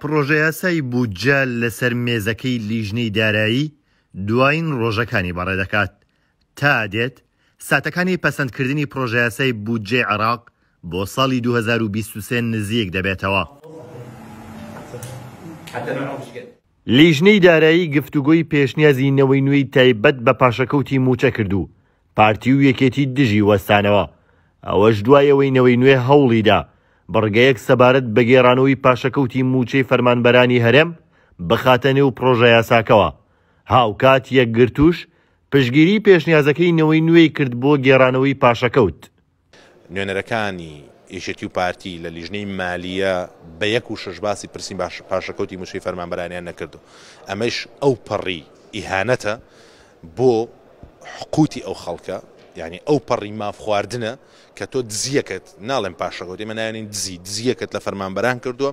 پرۆژەیاسای بودجە لەسەر مێزەکەی لیژنەی دارایی دوایین ڕۆژەکانی بەڕێ دەکات تا دێت ساتەکانی پەسەندکردنی پرۆژەیاسای بودجێ عراق بۆ ساڵی 2023 نزیک دەبێتەوە. لیژنەی دارایی گفتوگۆی پێشنیازینەوەی نوێی تایبەت بە پاشەکەوتی موچە کردو پارتی و یەکێتی دژی وەستانەوە ئەوەش دوایەوەی نەوەی نوێ هەوڵیدا بڕگەیەک سەبارەت بە گێڕانەوەی پاشەکەوتی موچەی فەرمانبەرانی هەرێم بەخاتە نێو پرۆژە یاساکەوە هاوکات یەک گرتوش پشگیری پێشنیازەکەی نەوەی نوێی کرد بۆ گێڕانەوەی پاشەکەوت نوێنەرەکانی ئیشەتی و پارتی لە لیژنەی مالیە بە یەک و شەشباسی پرسی پاشەکەوتی موچەی فەرمانبەرانیان نەکردو ئەمەش ئەو پەڕی ئیهانەتە بۆ حقوتی ئەو خەڵکە ینی ئەو پەڕی ماف خواردنە کە تۆ دزیەکەت ناڵێن پاشەوە دێمە نایەنین دزی دزیەکەت لە فەرمانبەران کردووە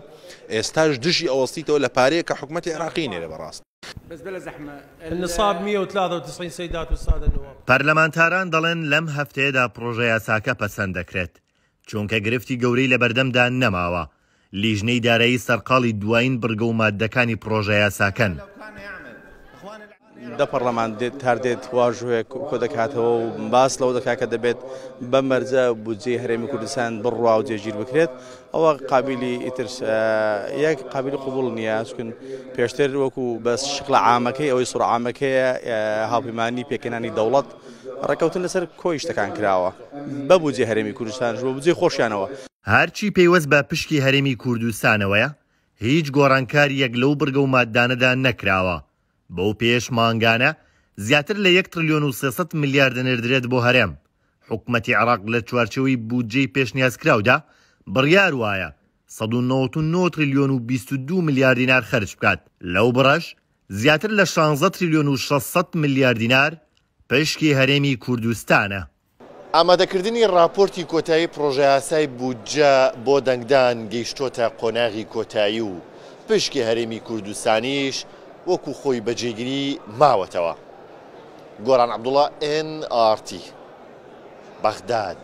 ئێستاش دژی ئەوەستیتەوە لە پارەیە کە حکوومەتی عراقی نێرە بەڕاست پەرلەمانتاران دەڵێن لەم هەفتەیەدا پرۆژە یاساکە پەسەند دەکرێت چونکە گرفتی گەورەی لە بەردەمدا نەماوە لیژنەی دارایی سەرقاڵی دوایین بگە و مادەکانی پرۆژە یاساکەن. دە پەرلەمان دێت تاردێت واژوەیە کۆ دەکاتەوە و باس لەەوە دەکات کە دەبێت بە مەرجە بودجێ هەرێمی کوردستان بڕوا و جێگیر بکرێت ئەوە قابلی ئیتر یەک قابلی قوبول نییە سکن پێشتر وەکو بەس شکلە عامەکەی ئەوەی سوڕ عامەکەیە هاپیمانی پێکەنانی دەوڵەت ڕێکەوتن لەسەر کۆی شتەکان کراوە بە بودجێ هەرێمی کوردستان بە بودجێ خۆشیانەوە هەرچی پێیوەست بە پشکی هەرێمی کوردستانەوەیە هیچ گۆڕانکاری یەک لەو بگە و مادانەدا نەکراوە. بەو پێش مانگانە زیاتر لە 1 تریلیۆن و 300 میلیارد نردرێت بۆ هەرێم حکوومەتتی عراق لە چوارچەوەی بودجێ پێشنیازکراودا بڕیار وایە 1990 تریلیۆن و 22 میلیارد دینار خرج بکات لەو بڕەش زیاتر لە 16 تریلیۆن و 600 میلیارد دینار پشکی هەرێمی کوردستانە. ئامادەکردنی راپۆرتی کۆتایی پرۆژه ئاسای بودجە بە بۆ دەنگدان گەیشتۆتە قۆناغی کۆتایی و پشکی هەرێمی کوردستانیش وەکو خۆی بەجێگیری ماوەتەوە گۆران عبدوڵە NRT بەغداد